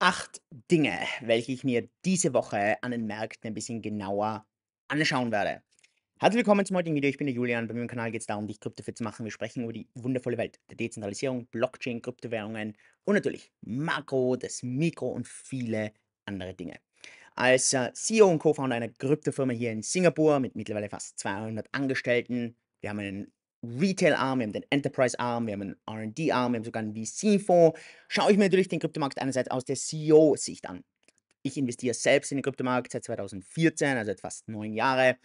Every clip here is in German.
acht Dinge, welche ich mir diese Woche an den Märkten ein bisschen genauer anschauen werde. Herzlich willkommen zum heutigen Video. Ich bin der Julian. Bei meinem Kanal geht es darum, dich kryptofit zu machen. Wir sprechen über die wundervolle Welt der Dezentralisierung, Blockchain, Kryptowährungen und natürlich Makro, das Mikro und viele andere Dinge. Als äh, CEO und Co-Founder einer Kryptofirma hier in Singapur mit mittlerweile fast 200 Angestellten, wir haben einen Retail-Arm, wir haben den Enterprise-Arm, wir haben einen RD-Arm, wir haben sogar einen VC-Fonds. Schaue ich mir natürlich den Kryptomarkt einerseits aus der CEO-Sicht an. Ich investiere selbst in den Kryptomarkt seit 2014, also seit fast neun Jahre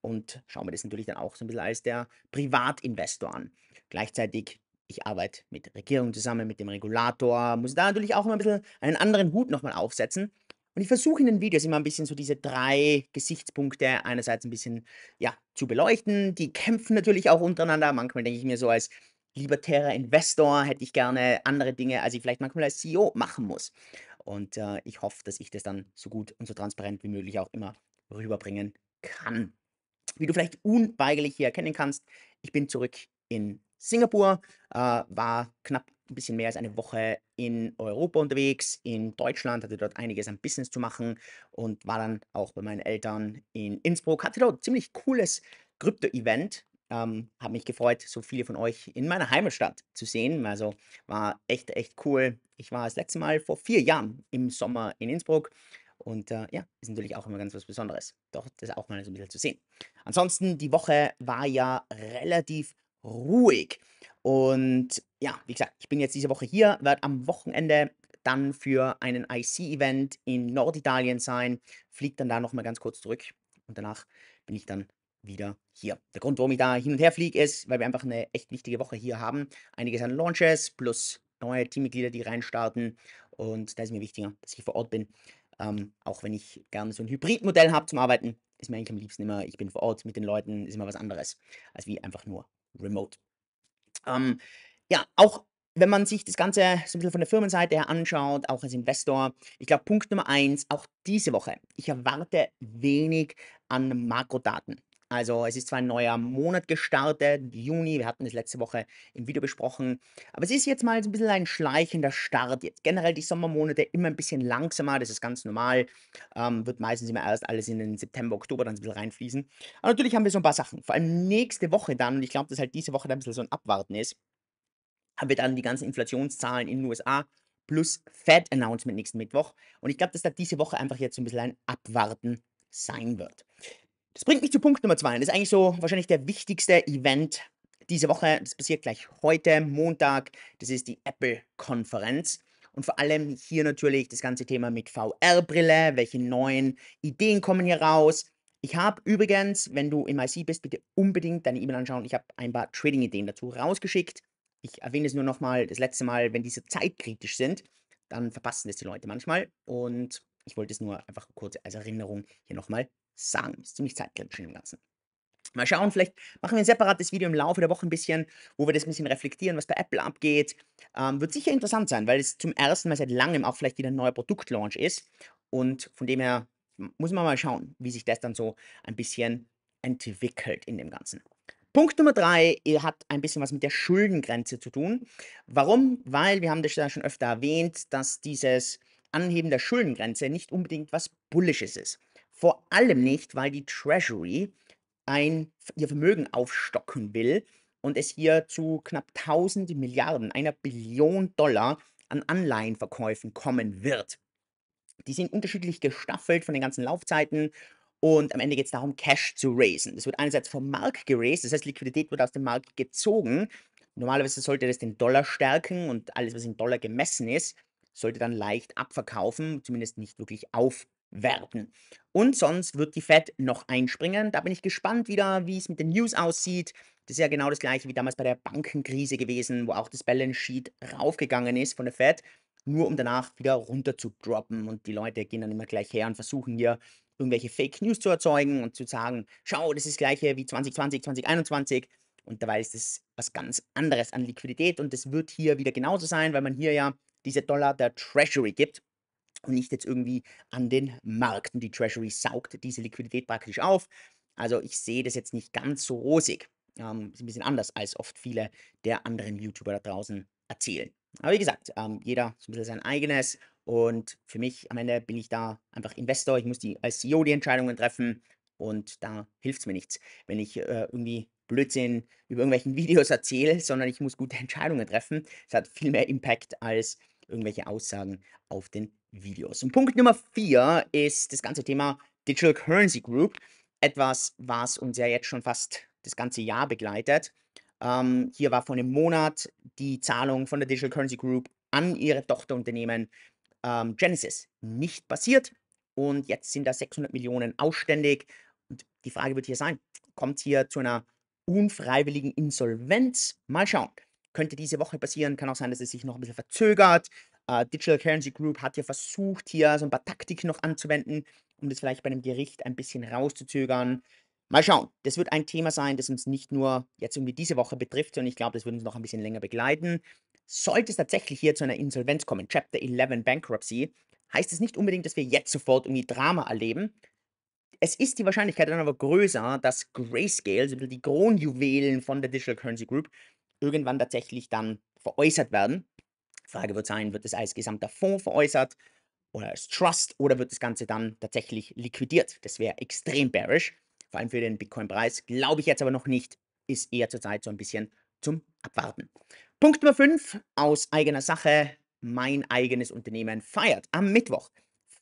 und schaue mir das natürlich dann auch so ein bisschen als der Privatinvestor an. Gleichzeitig, ich arbeite mit Regierung zusammen, mit dem Regulator, muss da natürlich auch immer ein bisschen einen anderen Hut nochmal aufsetzen und ich versuche in den Videos immer ein bisschen so diese drei Gesichtspunkte einerseits ein bisschen ja, zu beleuchten. Die kämpfen natürlich auch untereinander. Manchmal denke ich mir so als libertärer Investor hätte ich gerne andere Dinge, als ich vielleicht manchmal als CEO machen muss. Und äh, ich hoffe, dass ich das dann so gut und so transparent wie möglich auch immer rüberbringen kann. Wie du vielleicht unweigerlich hier erkennen kannst, ich bin zurück in Singapur, äh, war knapp ein bisschen mehr als eine Woche in Europa unterwegs, in Deutschland, hatte dort einiges an Business zu machen und war dann auch bei meinen Eltern in Innsbruck, hatte dort ein ziemlich cooles Krypto-Event. Ähm, habe mich gefreut, so viele von euch in meiner Heimatstadt zu sehen. Also war echt, echt cool. Ich war das letzte Mal vor vier Jahren im Sommer in Innsbruck. Und äh, ja, ist natürlich auch immer ganz was Besonderes, doch das auch mal so ein bisschen zu sehen. Ansonsten, die Woche war ja relativ ruhig. Und ja, wie gesagt, ich bin jetzt diese Woche hier, werde am Wochenende dann für einen IC-Event in Norditalien sein, fliege dann da nochmal ganz kurz zurück und danach bin ich dann wieder hier. Der Grund, warum ich da hin und her fliege, ist, weil wir einfach eine echt wichtige Woche hier haben. Einiges an Launches plus neue Teammitglieder, die reinstarten. Und da ist mir wichtiger, dass ich vor Ort bin. Ähm, auch wenn ich gerne so ein Hybridmodell habe zum Arbeiten, ist mir eigentlich am liebsten immer, ich bin vor Ort mit den Leuten, ist immer was anderes, als wie einfach nur remote. Ähm, ja, auch wenn man sich das Ganze so ein bisschen von der Firmenseite her anschaut, auch als Investor, ich glaube, Punkt Nummer eins, auch diese Woche, ich erwarte wenig an Makrodaten. Also es ist zwar ein neuer Monat gestartet, Juni, wir hatten das letzte Woche im Video besprochen, aber es ist jetzt mal so ein bisschen ein schleichender Start. Jetzt generell die Sommermonate immer ein bisschen langsamer, das ist ganz normal, ähm, wird meistens immer erst alles in den September, Oktober dann ein bisschen reinfließen. Aber natürlich haben wir so ein paar Sachen, vor allem nächste Woche dann, und ich glaube, dass halt diese Woche da ein bisschen so ein Abwarten ist, haben wir dann die ganzen Inflationszahlen in den USA plus Fed-Announcement nächsten Mittwoch. Und ich glaube, dass da diese Woche einfach jetzt so ein bisschen ein Abwarten sein wird. Das bringt mich zu Punkt Nummer zwei. Und das ist eigentlich so wahrscheinlich der wichtigste Event diese Woche. Das passiert gleich heute, Montag. Das ist die Apple-Konferenz. Und vor allem hier natürlich das ganze Thema mit VR-Brille. Welche neuen Ideen kommen hier raus? Ich habe übrigens, wenn du im IC bist, bitte unbedingt deine E-Mail anschauen. Ich habe ein paar Trading-Ideen dazu rausgeschickt. Ich erwähne es nur nochmal das letzte Mal, wenn diese zeitkritisch sind, dann verpassen das die Leute manchmal. Und ich wollte es nur einfach kurz als Erinnerung hier nochmal sagen. Ist ziemlich zeitkritischer im Ganzen. Mal schauen, vielleicht machen wir ein separates Video im Laufe der Woche ein bisschen, wo wir das ein bisschen reflektieren, was bei Apple abgeht. Ähm, wird sicher interessant sein, weil es zum ersten Mal seit langem auch vielleicht wieder ein neuer Produktlaunch ist. Und von dem her muss man mal schauen, wie sich das dann so ein bisschen entwickelt in dem Ganzen. Punkt Nummer drei hat ein bisschen was mit der Schuldengrenze zu tun. Warum? Weil wir haben das ja schon öfter erwähnt, dass dieses Anheben der Schuldengrenze nicht unbedingt was Bullisches ist. Vor allem nicht, weil die Treasury ein, ihr Vermögen aufstocken will und es hier zu knapp 1000 Milliarden, einer Billion Dollar an Anleihenverkäufen kommen wird. Die sind unterschiedlich gestaffelt von den ganzen Laufzeiten und am Ende geht es darum, Cash zu raisen. Das wird einerseits vom Markt geraced, das heißt, Liquidität wird aus dem Markt gezogen. Normalerweise sollte das den Dollar stärken und alles, was in Dollar gemessen ist, sollte dann leicht abverkaufen, zumindest nicht wirklich auf werden. Und sonst wird die Fed noch einspringen. Da bin ich gespannt wieder, wie es mit den News aussieht. Das ist ja genau das gleiche wie damals bei der Bankenkrise gewesen, wo auch das Balance Sheet raufgegangen ist von der Fed, nur um danach wieder runter zu droppen. Und die Leute gehen dann immer gleich her und versuchen hier irgendwelche Fake News zu erzeugen und zu sagen, schau, das ist das gleiche wie 2020, 2021. Und dabei ist das was ganz anderes an Liquidität. Und das wird hier wieder genauso sein, weil man hier ja diese Dollar der Treasury gibt und nicht jetzt irgendwie an den Markt. Und Die Treasury saugt diese Liquidität praktisch auf. Also ich sehe das jetzt nicht ganz so rosig. Ähm, ist ein bisschen anders, als oft viele der anderen YouTuber da draußen erzählen. Aber wie gesagt, ähm, jeder ist ein bisschen sein eigenes. Und für mich am Ende bin ich da einfach Investor. Ich muss die, als CEO die Entscheidungen treffen. Und da hilft es mir nichts, wenn ich äh, irgendwie Blödsinn über irgendwelchen Videos erzähle, sondern ich muss gute Entscheidungen treffen. Es hat viel mehr Impact als irgendwelche Aussagen auf den Videos. Und Punkt Nummer vier ist das ganze Thema Digital Currency Group. Etwas, was uns ja jetzt schon fast das ganze Jahr begleitet. Ähm, hier war vor einem Monat die Zahlung von der Digital Currency Group an ihre Tochterunternehmen ähm, Genesis nicht passiert. Und jetzt sind da 600 Millionen ausständig. Und die Frage wird hier sein, kommt hier zu einer unfreiwilligen Insolvenz? Mal schauen könnte diese Woche passieren. Kann auch sein, dass es sich noch ein bisschen verzögert. Uh, Digital Currency Group hat ja versucht, hier so ein paar Taktiken noch anzuwenden, um das vielleicht bei einem Gericht ein bisschen rauszuzögern. Mal schauen, das wird ein Thema sein, das uns nicht nur jetzt irgendwie diese Woche betrifft, sondern ich glaube, das wird uns noch ein bisschen länger begleiten. Sollte es tatsächlich hier zu einer Insolvenz kommen, Chapter 11 Bankruptcy, heißt es nicht unbedingt, dass wir jetzt sofort irgendwie Drama erleben. Es ist die Wahrscheinlichkeit dann aber größer, dass Grayscale, also die Kronjuwelen von der Digital Currency Group, irgendwann tatsächlich dann veräußert werden. Frage wird sein, wird es als gesamter Fonds veräußert oder als Trust oder wird das Ganze dann tatsächlich liquidiert? Das wäre extrem bearish, vor allem für den Bitcoin-Preis. Glaube ich jetzt aber noch nicht, ist eher zurzeit so ein bisschen zum Abwarten. Punkt Nummer 5 aus eigener Sache. Mein eigenes Unternehmen feiert am Mittwoch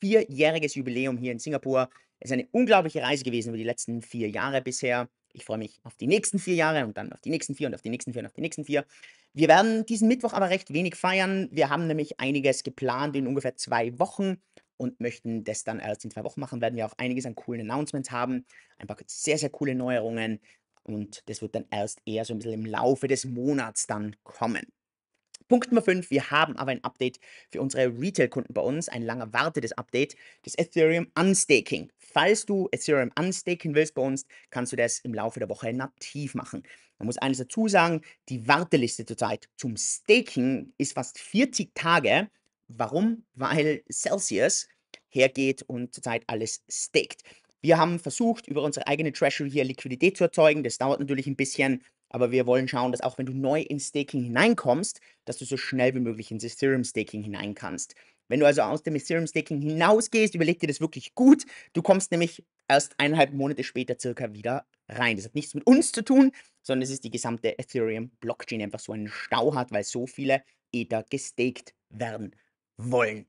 vierjähriges Jubiläum hier in Singapur. Es ist eine unglaubliche Reise gewesen über die letzten vier Jahre bisher. Ich freue mich auf die nächsten vier Jahre und dann auf die nächsten vier und auf die nächsten vier und auf die nächsten vier. Wir werden diesen Mittwoch aber recht wenig feiern. Wir haben nämlich einiges geplant in ungefähr zwei Wochen und möchten das dann erst in zwei Wochen machen. Werden wir auch einiges an coolen Announcements haben. Ein paar sehr, sehr coole Neuerungen. Und das wird dann erst eher so ein bisschen im Laufe des Monats dann kommen. Punkt Nummer 5, wir haben aber ein Update für unsere Retail-Kunden bei uns, ein lang erwartetes Update, das Ethereum Unstaking. Falls du Ethereum unstaken willst bei uns, kannst du das im Laufe der Woche nativ machen. Man muss eines dazu sagen, die Warteliste zurzeit zum Staking ist fast 40 Tage. Warum? Weil Celsius hergeht und zurzeit alles staked. Wir haben versucht, über unsere eigene Treasury hier Liquidität zu erzeugen. Das dauert natürlich ein bisschen. Aber wir wollen schauen, dass auch wenn du neu ins Staking hineinkommst, dass du so schnell wie möglich ins Ethereum Staking hinein kannst. Wenn du also aus dem Ethereum Staking hinausgehst, überleg dir das wirklich gut. Du kommst nämlich erst eineinhalb Monate später circa wieder rein. Das hat nichts mit uns zu tun, sondern es ist die gesamte Ethereum Blockchain, die einfach so einen Stau hat, weil so viele Ether gestaked werden wollen.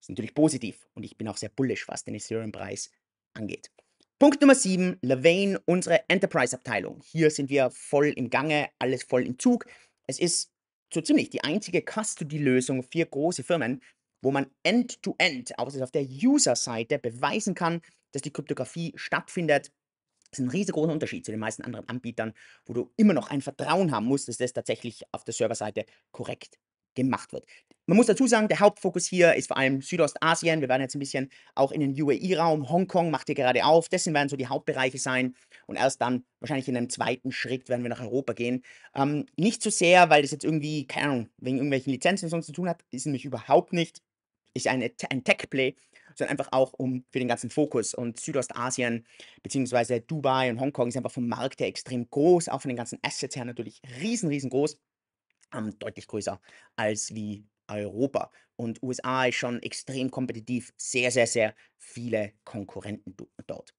Das ist natürlich positiv und ich bin auch sehr bullish, was den Ethereum Preis angeht. Punkt Nummer 7, Lavain, unsere Enterprise-Abteilung. Hier sind wir voll im Gange, alles voll im Zug. Es ist so ziemlich die einzige Custody-Lösung für große Firmen, wo man end-to-end, -End, also auf der User-Seite, beweisen kann, dass die Kryptographie stattfindet. Das ist ein riesengroßer Unterschied zu den meisten anderen Anbietern, wo du immer noch ein Vertrauen haben musst, dass das tatsächlich auf der Serverseite korrekt gemacht wird. Man muss dazu sagen, der Hauptfokus hier ist vor allem Südostasien. Wir werden jetzt ein bisschen auch in den UAE-Raum. Hongkong macht hier gerade auf. Dessen werden so die Hauptbereiche sein. Und erst dann, wahrscheinlich in einem zweiten Schritt, werden wir nach Europa gehen. Ähm, nicht so sehr, weil das jetzt irgendwie, keine Ahnung, wegen irgendwelchen Lizenzen sonst zu tun hat. Ist nämlich überhaupt nicht. Ist eine, ein Tech-Play, sondern einfach auch um für den ganzen Fokus. Und Südostasien, beziehungsweise Dubai und Hongkong ist einfach vom Markt her extrem groß. Auch von den ganzen Assets her natürlich riesen, riesengroß. Ähm, deutlich größer als wie Europa. Und USA ist schon extrem kompetitiv, sehr, sehr, sehr viele Konkurrenten dort.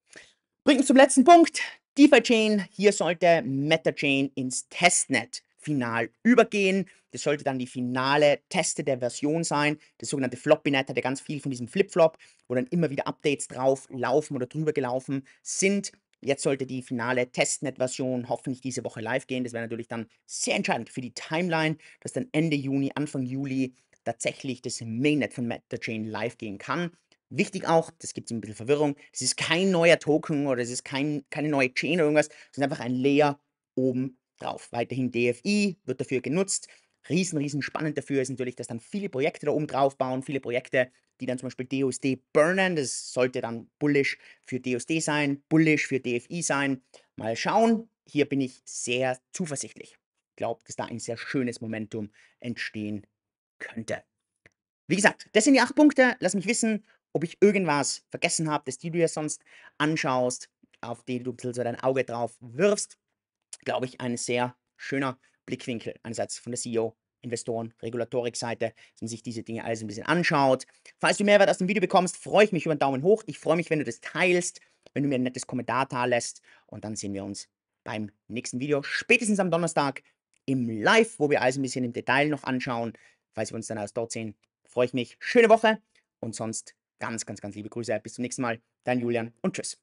Bringt uns zum letzten Punkt. DeFi-Chain, hier sollte MetaChain ins Testnet final übergehen. Das sollte dann die finale Teste der Version sein. Das sogenannte Floppy-Net hatte ganz viel von diesem Flip-Flop, wo dann immer wieder Updates drauf laufen oder drüber gelaufen sind. Jetzt sollte die finale Testnet-Version hoffentlich diese Woche live gehen. Das wäre natürlich dann sehr entscheidend für die Timeline, dass dann Ende Juni, Anfang Juli tatsächlich das Mainnet von MetaChain live gehen kann. Wichtig auch, das gibt es ein bisschen Verwirrung, es ist kein neuer Token oder es ist kein, keine neue Chain oder irgendwas, sondern einfach ein Layer oben drauf. Weiterhin DFI wird dafür genutzt riesen, riesen spannend dafür ist natürlich, dass dann viele Projekte da oben drauf bauen, viele Projekte, die dann zum Beispiel DOSD burnen. Das sollte dann bullish für DOSD sein, bullish für DFI sein. Mal schauen. Hier bin ich sehr zuversichtlich. Ich glaube, dass da ein sehr schönes Momentum entstehen könnte. Wie gesagt, das sind die acht Punkte. Lass mich wissen, ob ich irgendwas vergessen habe, das die du ja sonst anschaust, auf den du ein bisschen so dein Auge drauf wirfst. Glaube ich, ein sehr schöner Blickwinkel einerseits von der CEO Investoren, Regulatorikseite, dass man sich diese Dinge alles ein bisschen anschaut. Falls du Mehrwert aus dem Video bekommst, freue ich mich über einen Daumen hoch. Ich freue mich, wenn du das teilst, wenn du mir ein nettes Kommentar da lässt. Und dann sehen wir uns beim nächsten Video, spätestens am Donnerstag im Live, wo wir alles ein bisschen im Detail noch anschauen. Falls wir uns dann alles dort sehen, freue ich mich. Schöne Woche und sonst ganz, ganz, ganz liebe Grüße. Bis zum nächsten Mal. Dein Julian und tschüss.